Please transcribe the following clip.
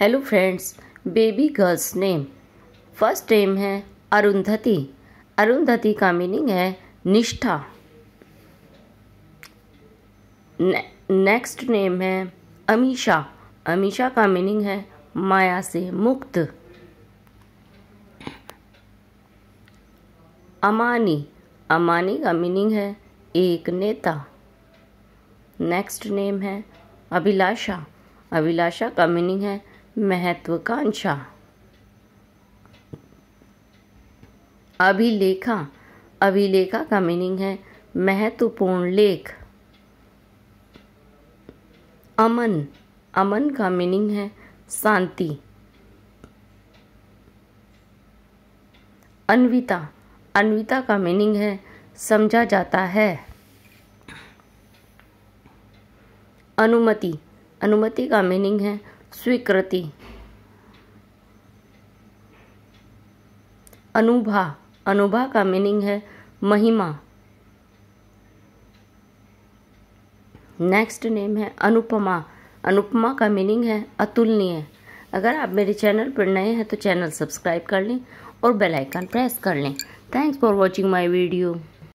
hello friends baby girls name first name है अरुंधति अरुंधति का meaning है निष्ठा नेक्स्ट नेम है अमीशा अमीशा का मीनिंग है माया से मुक्त अमानी अमानी का मीनिंग है एक नेता नेक्स्ट नेम है अभिलाषा अभिलाषा का मीनिंग है महत्वाकांक्षा अभिलेखा अभिलेखा का मीनिंग है महत्वपूर्ण लेख अमन अमन का मीनिंग है शांति अन्विता अन्विता का मीनिंग है समझा जाता है अनुमति अनुमति का मीनिंग है स्वीकृति अनुभा अनुभा का मीनिंग है महिमा नेक्स्ट नेम है अनुपमा अनुपमा का मीनिंग है अतुलनीय अगर आप मेरे चैनल पर नए हैं तो चैनल सब्सक्राइब कर लें और बेल आइकन प्रेस कर लें thanks for watching my video